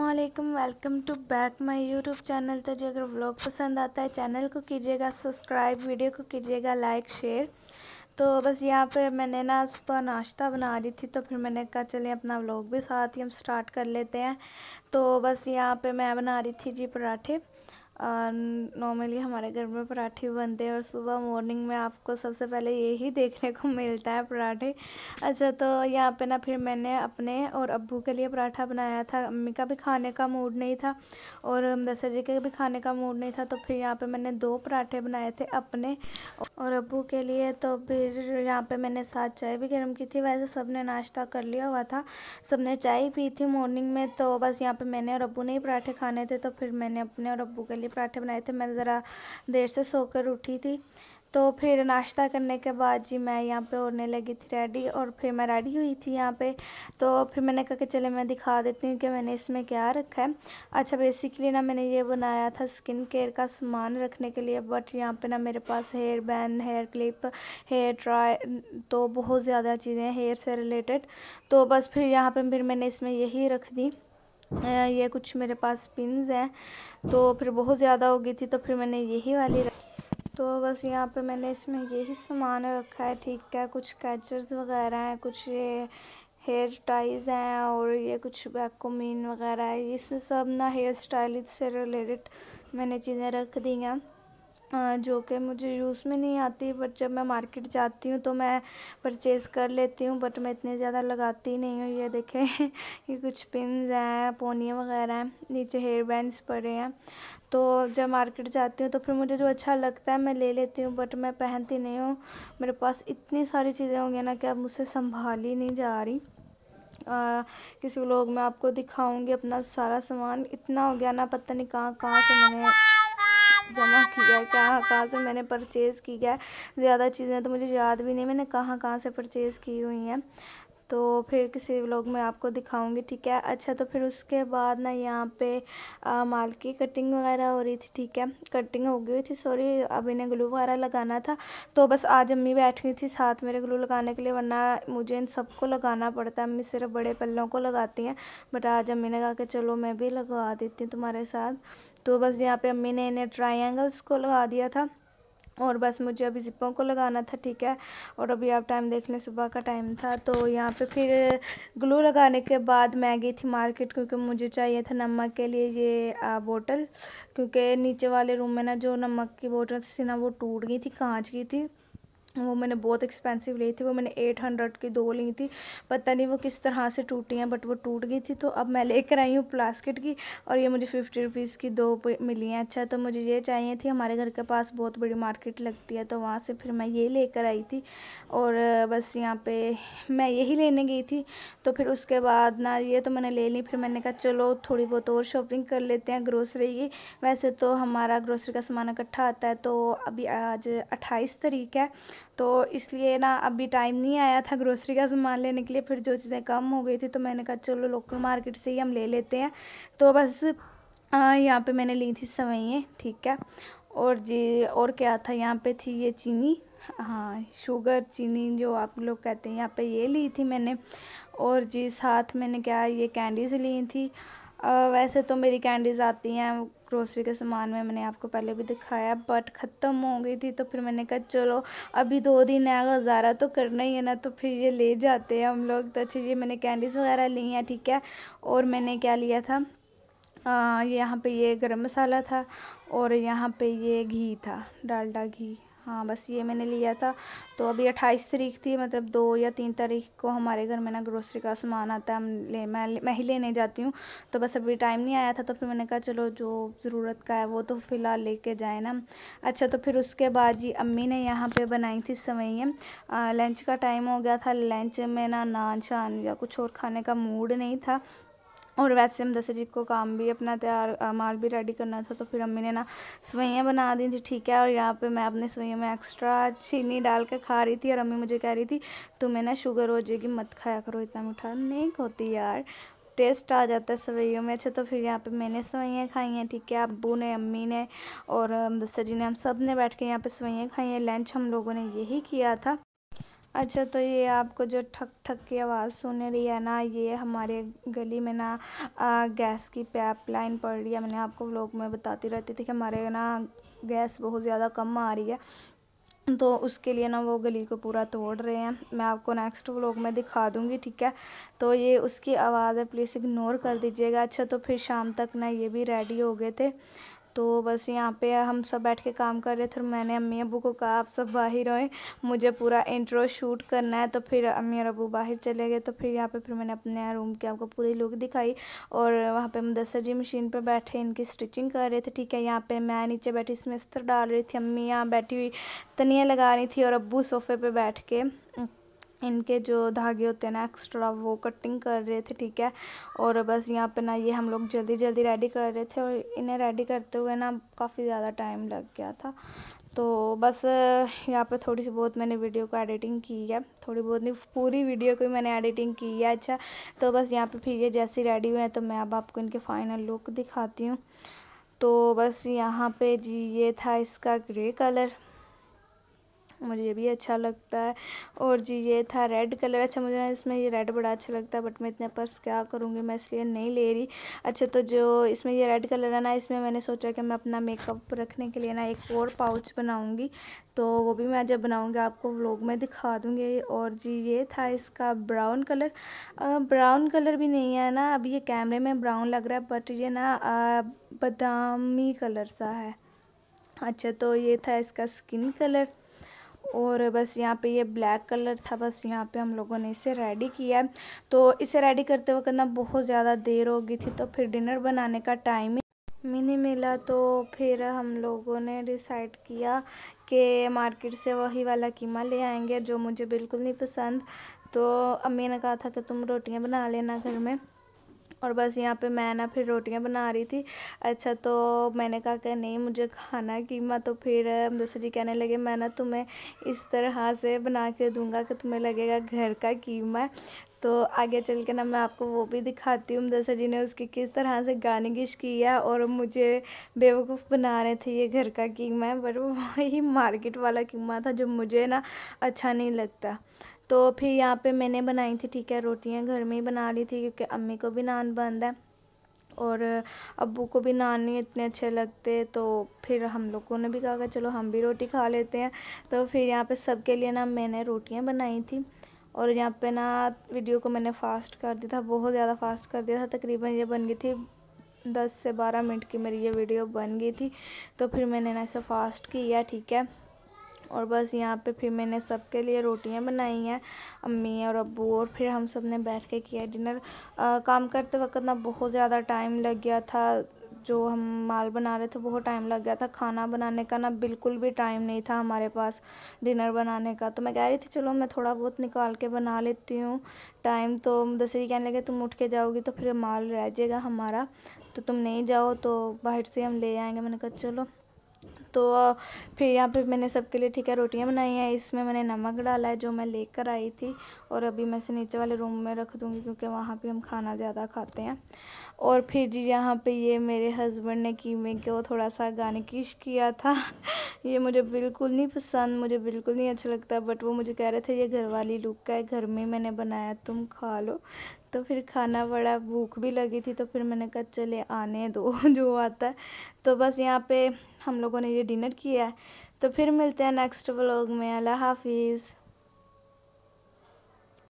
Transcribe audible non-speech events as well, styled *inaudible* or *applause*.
Aslam welcome to back my YouTube channel तो जो अगर व्लॉग पसंद आता है चैनल को कीजिएगा सब्सक्राइब वीडियो को कीजिएगा लाइक शेयर तो बस यहाँ पे मैंने ना सुबह नाश्ता बना रही थी तो फिर मैंने कहा चले अपना व्लॉग भी साथ ही हम स्टार्ट कर लेते हैं तो बस यहाँ पे मैं बना रही थी जी पराठे नॉर्मली हमारे घर में पराठे बनते हैं और सुबह मॉर्निंग में आपको सबसे पहले यही देखने को मिलता है पराठे अच्छा तो यहाँ पे ना फिर मैंने अपने और अब्बू के लिए पराठा बनाया था अम्मी का भी खाने का मूड नहीं था और दशर जी के भी खाने का मूड नहीं था तो फिर यहाँ पे मैंने दो पराठे बनाए थे अपने और अबू के लिए तो फिर यहाँ पर मैंने साथ चाय भी गर्म की थी वैसे सब ने नाश्ता कर लिया हुआ था सब ने चाय पी थी मॉर्निंग में तो बस यहाँ पर मैंने और अबू ने ही पराठे खाने थे तो फिर मैंने अपने और अबू के लिए लिए पराठे बनाए थे मैं ज़रा देर से सोकर उठी थी तो फिर नाश्ता करने के बाद जी मैं यहाँ पे होने लगी थी रेडी और फिर मैं रेडी हुई थी यहाँ पे तो फिर मैंने कहा कि चले मैं दिखा देती हूँ कि मैंने इसमें क्या रखा है अच्छा बेसिकली ना मैंने ये बनाया था स्किन केयर का सामान रखने के लिए बट यहाँ पे ना मेरे पास hair band hair clip hair dry तो बहुत ज़्यादा चीज़ें हेयर से रिलेटेड तो बस फिर यहाँ पर फिर मैंने इसमें यही रख दी ये कुछ मेरे पास पिन्स हैं तो फिर बहुत ज़्यादा हो गई थी तो फिर मैंने यही वाली रखी तो बस यहाँ पे मैंने इसमें यही सामान रखा है ठीक है कुछ कैचर्स वगैरह हैं कुछ ये हेयर टाइज हैं और ये कुछ बैकोमीन वगैरह है इसमें सब ना हेयर स्टाइल से रिलेटेड मैंने चीज़ें रख दी हैं जो कि मुझे यूज़ में नहीं आती बट जब मैं मार्केट जाती हूँ तो मैं परचेज़ कर लेती हूँ बट मैं इतने ज़्यादा लगाती नहीं हूँ ये देखें *laughs* ये कुछ पिन्स हैं पोनियाँ वगैरह हैं नीचे हेयर बैंड्स पड़े हैं तो जब मार्केट जाती हूँ तो फिर मुझे जो अच्छा लगता है मैं ले लेती हूँ बट मैं पहनती नहीं हूँ मेरे पास इतनी सारी चीज़ें होंगी ना कि अब मुझसे संभाल ही नहीं जा रही आ, किसी लोग मैं आपको दिखाऊँगी अपना सारा सामान इतना हो गया ना पता नहीं कहाँ कहाँ से मैंने जमा किया है कहाँ कहाँ से मैंने परचेज़ किया है ज़्यादा चीज़ें तो मुझे याद भी नहीं मैंने कहाँ कहाँ से परचेज़ की हुई हैं तो फिर किसी व्लॉग में आपको दिखाऊंगी ठीक है अच्छा तो फिर उसके बाद ना यहाँ पे आ, माल की कटिंग वगैरह हो रही थी ठीक है कटिंग हो गई थी सॉरी अब इन्हें ग्लू वगैरह लगाना था तो बस आज अम्मी बैठ गई थी साथ मेरे ग्लू लगाने के लिए वरना मुझे इन सबको लगाना पड़ता है अम्मी सिर्फ बड़े पल्लों को लगाती हैं बट आज अम्मी ने कहा कि चलो मैं भी लगवा देती हूँ तुम्हारे साथ तो बस यहाँ पे अम्मी ने इन्हें ट्रायंगल्स को लगा दिया था और बस मुझे अभी ज़िपों को लगाना था ठीक है और अभी आप टाइम देख लें सुबह का टाइम था तो यहाँ पे फिर ग्लू लगाने के बाद मैं गई थी मार्केट क्योंकि मुझे चाहिए था नमक के लिए ये बोतल क्योंकि नीचे वाले रूम में ना जो नमक की बोतल थी ना वो टूट गई थी कांच की थी वो मैंने बहुत एक्सपेंसिव ली थी वो मैंने एट हंड्रेड की दो ली थी पता नहीं वो किस तरह से टूटी हैं बट वो टूट गई थी तो अब मैं लेकर आई हूँ प्लास्टिक की और ये मुझे फिफ्टी रुपीज़ की दो मिली हैं अच्छा तो मुझे ये चाहिए थी हमारे घर के पास बहुत बड़ी मार्केट लगती है तो वहाँ से फिर मैं ये लेकर आई थी और बस यहाँ पर मैं यही लेने गई थी तो फिर उसके बाद ना ये तो मैंने ले ली फिर मैंने कहा चलो थोड़ी बहुत और शॉपिंग कर लेते हैं ग्रोसरी की वैसे तो हमारा ग्रोसरी का सामान इकट्ठा आता है तो अभी आज अट्ठाईस तरीक है तो इसलिए ना अभी टाइम नहीं आया था ग्रोसरी का सामान लेने के लिए फिर जो चीज़ें कम हो गई थी तो मैंने कहा चलो लोकल मार्केट से ही हम ले लेते हैं तो बस यहाँ पे मैंने ली थी सवैएँ ठीक है और जी और क्या था यहाँ पे थी ये चीनी हाँ शुगर चीनी जो आप लोग कहते हैं यहाँ पे ये ली थी मैंने और जी साथ मैंने क्या ये कैंडीज़ ली थी आ, वैसे तो मेरी कैंडीज़ आती हैं ग्रोसरी के सामान में मैंने आपको पहले भी दिखाया बट ख़त्म हो गई थी तो फिर मैंने कहा चलो अभी दो दिन है गुजारा तो करना ही है ना तो फिर ये ले जाते हैं हम लोग तो अच्छी ये मैंने कैंडीज़ वगैरह ली हैं ठीक है और मैंने क्या लिया था यहाँ पे ये गरम मसाला था और यहाँ पे ये घी था डालडा घी हाँ बस ये मैंने लिया था तो अभी अट्ठाईस तारीख थी मतलब दो या तीन तारीख को हमारे घर में ना ग्रोसरी का सामान आता है हम ले मैं मैं ही लेने जाती हूँ तो बस अभी टाइम नहीं आया था तो फिर मैंने कहा चलो जो ज़रूरत का है वो तो फ़िलहाल लेके जाए ना अच्छा तो फिर उसके बाद जी अम्मी ने यहाँ पर बनाई थी सवैया लंच का टाइम हो गया था लंच में ना नान शान या कुछ और खाने का मूड नहीं था और वैसे हम दशहरा जी को काम भी अपना तैयार माल भी रेडी करना था तो फिर अम्मी ने ना सवैयाँ बना दी थी ठीक है और यहाँ पे मैं अपने सवैयों में एक्स्ट्रा चीनी डाल के खा रही थी और अम्मी मुझे कह रही थी तुम्हें ना शुगर हो जाएगी मत खाया करो इतना मीठा नहीं होती यार टेस्ट आ जाता है सवैयों में अच्छा तो फिर यहाँ पे मैंने सवैयाँ खाई हैं ठीक है अबू ने अम्मी ने और दस्सा जी ने हम सब ने बैठ के यहाँ पे सवैयाँ खाई हैं लंच हम लोगों ने यही किया था अच्छा तो ये आपको जो ठक ठक की आवाज़ सुन रही है ना ये हमारे गली में ना आ, गैस की पैप लाइन पड़ रही है मैंने आपको व्लॉग में बताती रहती थी कि हमारे ना गैस बहुत ज़्यादा कम आ रही है तो उसके लिए ना वो गली को पूरा तोड़ रहे हैं मैं आपको नेक्स्ट व्लॉग में दिखा दूँगी ठीक है तो ये उसकी आवाज़ है प्लीज़ इग्नोर कर दीजिएगा अच्छा तो फिर शाम तक ना ये भी रेडी हो गए थे तो बस यहाँ पे हम सब बैठ के काम कर रहे थे और मैंने अम्मी अबू को कहा आप सब बाहर आए मुझे पूरा इंट्रो शूट करना है तो फिर अम्मी और अबू बाहर चले गए तो फिर यहाँ पे फिर मैंने अपने रूम के आपको पूरी लुक दिखाई और वहाँ पे मदसर जी मशीन पर बैठे इनकी स्टिचिंग कर रहे थे ठीक है यहाँ पर मैं नीचे बैठी इसमें स्तर डाल रही थी अम्मी यहाँ बैठी हुई तनिया लगा रही थी और अबू सोफे पर बैठ के इनके जो धागे होते हैं ना एक्स्ट्रा वो कटिंग कर रहे थे ठीक है और बस यहाँ पे ना ये हम लोग जल्दी जल्दी रेडी कर रहे थे और इन्हें रेडी करते हुए ना काफ़ी ज़्यादा टाइम लग गया था तो बस यहाँ पे थोड़ी सी बहुत मैंने वीडियो को एडिटिंग की है थोड़ी बहुत नहीं पूरी वीडियो को मैंने एडिटिंग की है अच्छा तो बस यहाँ पर फिर ये जैसे रेडी हुए हैं तो मैं अब आपको इनके फाइनल लुक दिखाती हूँ तो बस यहाँ पर जी ये था इसका ग्रे कलर मुझे भी अच्छा लगता है और जी ये था रेड कलर अच्छा मुझे इसमें ये रेड बड़ा अच्छा लगता है बट मैं इतने पर्स क्या करूँगी मैं इसलिए नहीं ले रही अच्छा तो जो इसमें ये रेड कलर है ना इसमें मैंने सोचा कि मैं अपना मेकअप रखने के लिए ना एक और पाउच बनाऊँगी तो वो भी मैं जब बनाऊँगी आपको व्लॉग में दिखा दूँगी और जी ये था इसका ब्राउन कलर ब्राउन कलर भी नहीं है ना अभी ये कैमरे में ब्राउन लग रहा है बट ये ना बदामी कलर सा है अच्छा तो ये था इसका स्किन कलर और बस यहाँ पे ये यह ब्लैक कलर था बस यहाँ पे हम लोगों ने इसे रेडी किया तो इसे रेडी करते वक्त ना बहुत ज़्यादा देर हो गई थी तो फिर डिनर बनाने का टाइम ही नहीं मिला तो फिर हम लोगों ने डिसाइड किया कि मार्केट से वही वाला कीमा ले आएंगे जो मुझे बिल्कुल नहीं पसंद तो अम्मी ने कहा था कि तुम रोटियां बना लेना घर में और बस यहाँ पे मैं ना फिर रोटियाँ बना रही थी अच्छा तो मैंने कहा कि नहीं मुझे खाना कीमा तो फिर दूसरे जी कहने लगे मैं ना तुम्हें इस तरह से बना के दूँगा कि तुम्हें लगेगा घर का कीमा तो आगे चल के ना मैं आपको वो भी दिखाती हूँ दसा जी ने उसकी किस तरह से गार्निगिश की है और मुझे बेवकूफ़ बना रहे थे ये घर का कीमा है पर *laughs* वही मार्केट वाला कीमा था जो मुझे ना अच्छा नहीं लगता तो फिर यहाँ पे मैंने बनाई थी ठीक है रोटियाँ घर में ही बना ली थी क्योंकि अम्मी को भी नान बंद है और अबू को भी नान नहीं इतने अच्छे लगते तो फिर हम लोगों ने भी कहा कि चलो हम भी रोटी खा लेते हैं तो फिर यहाँ पे सबके लिए ना मैंने रोटियाँ बनाई थी और यहाँ पे ना वीडियो को मैंने फ़ास्ट कर दिया था बहुत ज़्यादा फास्ट कर दिया था तकरीबन ये बन गई थी दस से बारह मिनट की मेरी ये वीडियो बन गई थी तो फिर मैंने ना इसे फ़ास्ट किया ठीक है और बस यहाँ पे फिर मैंने सबके लिए रोटियाँ बनाई हैं अम्मी और अबू और फिर हम सब ने बैठ के किया डिनर आ, काम करते वक्त ना बहुत ज़्यादा टाइम लग गया था जो हम माल बना रहे थे बहुत टाइम लग गया था खाना बनाने का ना बिल्कुल भी टाइम नहीं था हमारे पास डिनर बनाने का तो मैं कह रही थी चलो मैं थोड़ा बहुत निकाल के बना लेती हूँ टाइम तो दसरी कहने लगे तुम उठ के जाओगी तो फिर माल रह जाएगा हमारा तो तुम नहीं जाओ तो बाहर से हम ले आएंगे मैंने कहा चलो तो फिर यहाँ पे मैंने सबके लिए ठीक है रोटियाँ बनाई हैं इसमें मैंने नमक डाला है जो मैं लेकर आई थी और अभी मैं इसे नीचे वाले रूम में रख दूँगी क्योंकि वहाँ पे हम खाना ज़्यादा खाते हैं और फिर जी यहाँ पे ये मेरे हस्बैंड ने कीमे को थोड़ा सा किश किया था *laughs* ये मुझे बिल्कुल नहीं पसंद मुझे बिल्कुल नहीं अच्छा लगता बट वो मुझे कह रहे थे ये घर वाली लुक का है घर में मैंने बनाया तुम खा लो तो फिर खाना बड़ा भूख भी लगी थी तो फिर मैंने कहा चले आने दो *laughs* जो आता है तो बस यहाँ पे हम लोगों ने ये डिनर किया है तो फिर मिलते हैं नेक्स्ट व्लॉग में अल्लाह हाफिज़